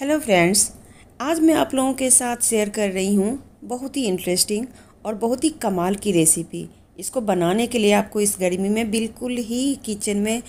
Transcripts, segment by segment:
hello friends आज मैं आप लोगों के साथ शेयर कर रही हूँ बहुत ही इंटरेस्टिंग और बहुत ही कमाल की रेसिपी इसको बनाने के लिए आपको इस गर्मी में बिल्कुल ही किचन में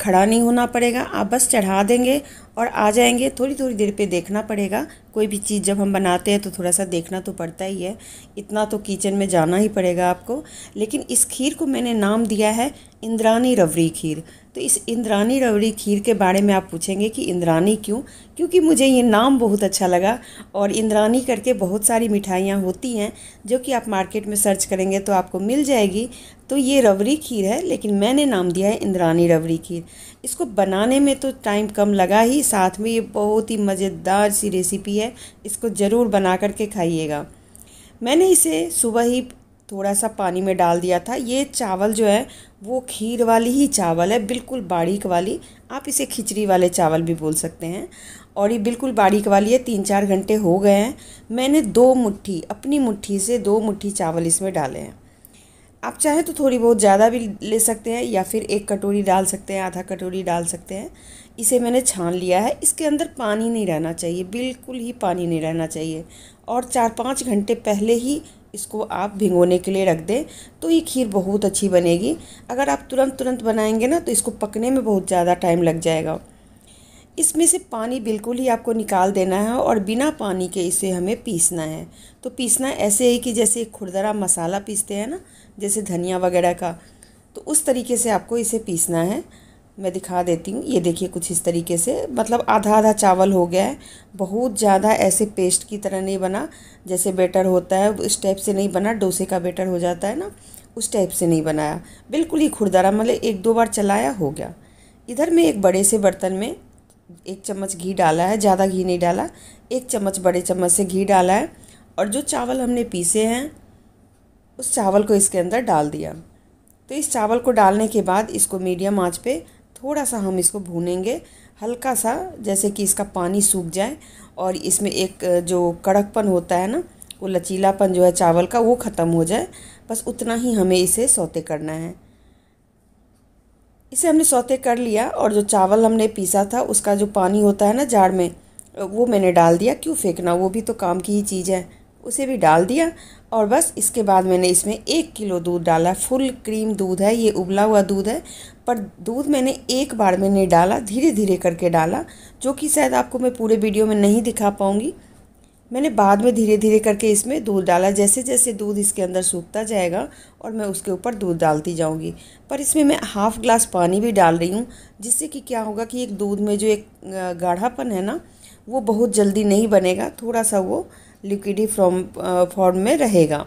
खड़ा नहीं होना पड़ेगा आप बस चढ़ा देंगे और आ जाएंगे थोड़ी थोड़ी देर पे देखना पड़ेगा कोई भी चीज़ जब हम बनाते हैं तो थोड़ा सा देखना तो पड़ता ही है इतना तो किचन में जाना ही पड़ेगा आपको लेकिन इस खीर को मैंने नाम दिया है इंद्रानी रवरी खीर तो इस इंद्रानी रवरी खीर के बारे में आप पूछेंगे कि इंद्रानी क्यों क्योंकि मुझे ये नाम बहुत अच्छा लगा और इंद्रानी करके बहुत सारी मिठाइयाँ होती हैं जो कि आप मार्केट में सर्च करेंगे तो आपको मिल जाएगी तो ये रवरी खीर है लेकिन मैंने नाम दिया है इंद्रानी रवरी खीर इसको बनाने में तो टाइम कम लगा ही साथ में ये बहुत ही मज़ेदार सी रेसिपी है इसको ज़रूर बना कर के खाइएगा मैंने इसे सुबह ही थोड़ा सा पानी में डाल दिया था ये चावल जो है वो खीर वाली ही चावल है बिल्कुल बारीक वाली आप इसे खिचड़ी वाले चावल भी बोल सकते हैं और ये बिल्कुल बारीक वाली है तीन चार घंटे हो गए हैं मैंने दो मुट्ठी अपनी मुट्ठी से दो मुट्ठी चावल इसमें डाले हैं आप चाहें तो थोड़ी बहुत ज़्यादा भी ले सकते हैं या फिर एक कटोरी डाल सकते हैं आधा कटोरी डाल सकते हैं इसे मैंने छान लिया है इसके अंदर पानी नहीं रहना चाहिए बिल्कुल ही पानी नहीं रहना चाहिए और चार पाँच घंटे पहले ही इसको आप भिगोने के लिए रख दें तो ये खीर बहुत अच्छी बनेगी अगर आप तुरंत तुरंत बनाएंगे ना तो इसको पकने में बहुत ज़्यादा टाइम लग जाएगा इसमें से पानी बिल्कुल ही आपको निकाल देना है और बिना पानी के इसे हमें पीसना है तो पीसना ऐसे ही कि जैसे खुरदरा मसाला पीसते हैं ना जैसे धनिया वगैरह का तो उस तरीके से आपको इसे पीसना है मैं दिखा देती हूँ ये देखिए कुछ इस तरीके से मतलब आधा आधा चावल हो गया है बहुत ज़्यादा ऐसे पेस्ट की तरह नहीं बना जैसे बेटर होता है उस टाइप से नहीं बना डोसे का बेटर हो जाता है ना उस टाइप से नहीं बनाया बिल्कुल ही खुरदरा मतलब एक दो बार चलाया हो गया इधर मैं एक बड़े से बर्तन में एक चम्मच घी डाला है ज़्यादा घी नहीं डाला एक चम्मच बड़े चम्मच से घी डाला है और जो चावल हमने पीसे हैं उस चावल को इसके अंदर डाल दिया तो इस चावल को डालने के बाद इसको मीडियम आँच पे थोड़ा सा हम इसको भूनेंगे हल्का सा जैसे कि इसका पानी सूख जाए और इसमें एक जो कड़कपन होता है ना वो लचीलापन जो है चावल का वो ख़त्म हो जाए बस उतना ही हमें इसे सौते करना है इसे हमने सौते कर लिया और जो चावल हमने पीसा था उसका जो पानी होता है ना जाड़ में वो मैंने डाल दिया क्यों फेंकना वो भी तो काम की ही चीज़ है उसे भी डाल दिया और बस इसके बाद मैंने इसमें एक किलो दूध डाला फुल क्रीम दूध है ये उबला हुआ दूध है पर दूध मैंने एक बार में नहीं डाला धीरे धीरे करके डाला जो कि शायद आपको मैं पूरे वीडियो में नहीं दिखा पाऊँगी मैंने बाद में धीरे धीरे करके इसमें दूध डाला जैसे जैसे दूध इसके अंदर सूखता जाएगा और मैं उसके ऊपर दूध डालती जाऊंगी पर इसमें मैं हाफ़ ग्लास पानी भी डाल रही हूँ जिससे कि क्या होगा कि एक दूध में जो एक गाढ़ापन है ना वो बहुत जल्दी नहीं बनेगा थोड़ा सा वो लिक्विडी फॉर्म फॉर्म में रहेगा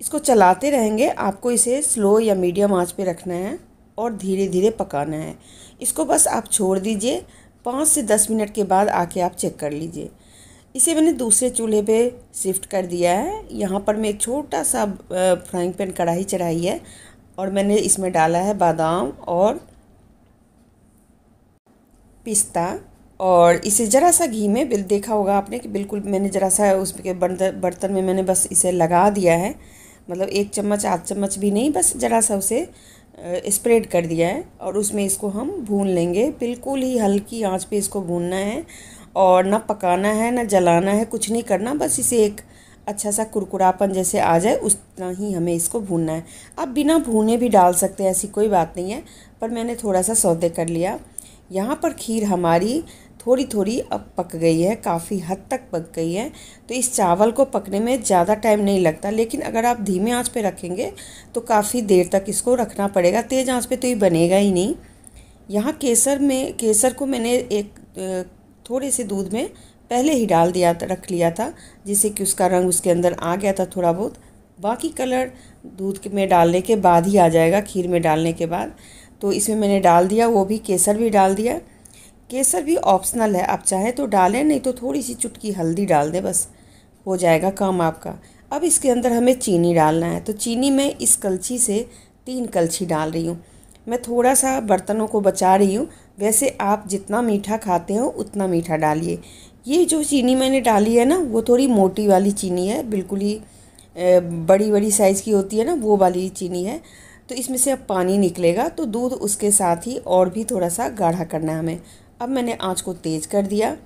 इसको चलाते रहेंगे आपको इसे स्लो या मीडियम आँच पर रखना है और धीरे धीरे पकाना है इसको बस आप छोड़ दीजिए पाँच से दस मिनट के बाद आके आप चेक कर लीजिए इसे मैंने दूसरे चूल्हे पे शिफ्ट कर दिया है यहाँ पर मैं एक छोटा सा फ्राइंग पैन कढ़ाई चढ़ाई है और मैंने इसमें डाला है बादाम और पिस्ता और इसे ज़रा सा घी में देखा होगा आपने कि बिल्कुल मैंने ज़रा सा उसके बर्तन में मैंने बस इसे लगा दिया है मतलब एक चम्मच आध चम्मच भी नहीं बस ज़रा सा उसे स्प्रेड कर दिया है और उसमें इसको हम भून लेंगे बिल्कुल ही हल्की आंच पे इसको भूनना है और ना पकाना है ना जलाना है कुछ नहीं करना बस इसे एक अच्छा सा कुरकुरापन जैसे आ जाए उतना ही हमें इसको भूनना है आप बिना भूने भी डाल सकते हैं ऐसी कोई बात नहीं है पर मैंने थोड़ा सा सौदे कर लिया यहाँ पर खीर हमारी थोड़ी थोड़ी अब पक गई है काफ़ी हद तक पक गई है तो इस चावल को पकने में ज़्यादा टाइम नहीं लगता लेकिन अगर आप धीमे आंच पे रखेंगे तो काफ़ी देर तक इसको रखना पड़ेगा तेज़ आंच पे तो ये बनेगा ही नहीं यहाँ केसर में केसर को मैंने एक थोड़े से दूध में पहले ही डाल दिया रख लिया था जिससे कि उसका रंग उसके अंदर आ गया था थोड़ा बहुत बाकी कलर दूध में डालने के बाद ही आ जाएगा खीर में डालने के बाद तो इसमें मैंने डाल दिया वो भी केसर भी डाल दिया केसर भी ऑप्शनल है आप चाहें तो डालें नहीं तो थोड़ी सी चुटकी हल्दी डाल दें बस हो जाएगा काम आपका अब इसके अंदर हमें चीनी डालना है तो चीनी मैं इस कलछी से तीन कलछी डाल रही हूँ मैं थोड़ा सा बर्तनों को बचा रही हूँ वैसे आप जितना मीठा खाते हो उतना मीठा डालिए ये जो चीनी मैंने डाली है ना वो थोड़ी मोटी वाली चीनी है बिल्कुल ही बड़ी बड़ी साइज़ की होती है ना वो वाली चीनी है तो इसमें से अब पानी निकलेगा तो दूध उसके साथ ही और भी थोड़ा सा गाढ़ा करना है हमें अब मैंने आँच को तेज़ कर दिया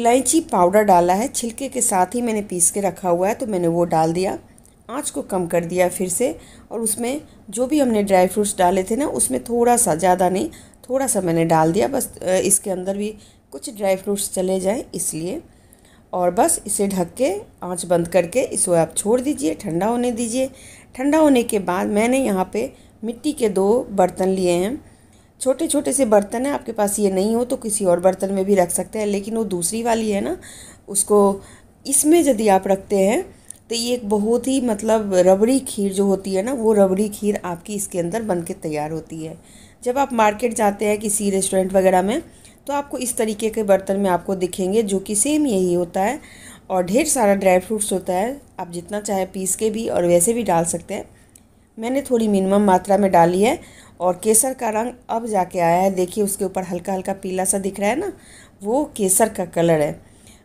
इलायची पाउडर डाला है छिलके के साथ ही मैंने पीस के रखा हुआ है तो मैंने वो डाल दिया आँच को कम कर दिया फिर से और उसमें जो भी हमने ड्राई फ्रूट्स डाले थे ना उसमें थोड़ा सा ज़्यादा नहीं थोड़ा सा मैंने डाल दिया बस इसके अंदर भी कुछ ड्राई फ्रूट्स चले जाएँ इसलिए और बस इसे ढक के आँच बंद करके इसे आप छोड़ दीजिए ठंडा होने दीजिए ठंडा होने के बाद मैंने यहाँ पे मिट्टी के दो बर्तन लिए हैं छोटे छोटे से बर्तन हैं आपके पास ये नहीं हो तो किसी और बर्तन में भी रख सकते हैं लेकिन वो दूसरी वाली है ना उसको इसमें यदि आप रखते हैं तो ये एक बहुत ही मतलब रबड़ी खीर जो होती है ना वो रबड़ी खीर आपकी इसके अंदर बन के तैयार होती है जब आप मार्केट जाते हैं किसी रेस्टोरेंट वगैरह में तो आपको इस तरीके के बर्तन में आपको दिखेंगे जो कि सेम यही होता है और ढेर सारा ड्राई फ्रूट्स होता है आप जितना चाहे पीस के भी और वैसे भी डाल सकते हैं मैंने थोड़ी मिनिमम मात्रा में डाली है और केसर का रंग अब जाके आया है देखिए उसके ऊपर हल्का हल्का पीला सा दिख रहा है ना वो केसर का कलर है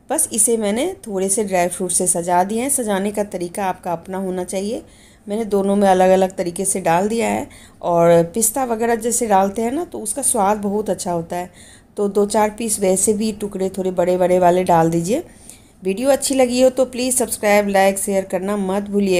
बस इसे मैंने थोड़े से ड्राई फ्रूट से सजा दिए हैं सजाने का तरीका आपका अपना होना चाहिए मैंने दोनों में अलग अलग तरीके से डाल दिया है और पिस्ता वगैरह जैसे डालते हैं ना तो उसका स्वाद बहुत अच्छा होता है तो दो चार पीस वैसे भी टुकड़े थोड़े बड़े बड़े वाले डाल दीजिए वीडियो अच्छी लगी हो तो प्लीज़ सब्सक्राइब लाइक शेयर करना मत भूलिए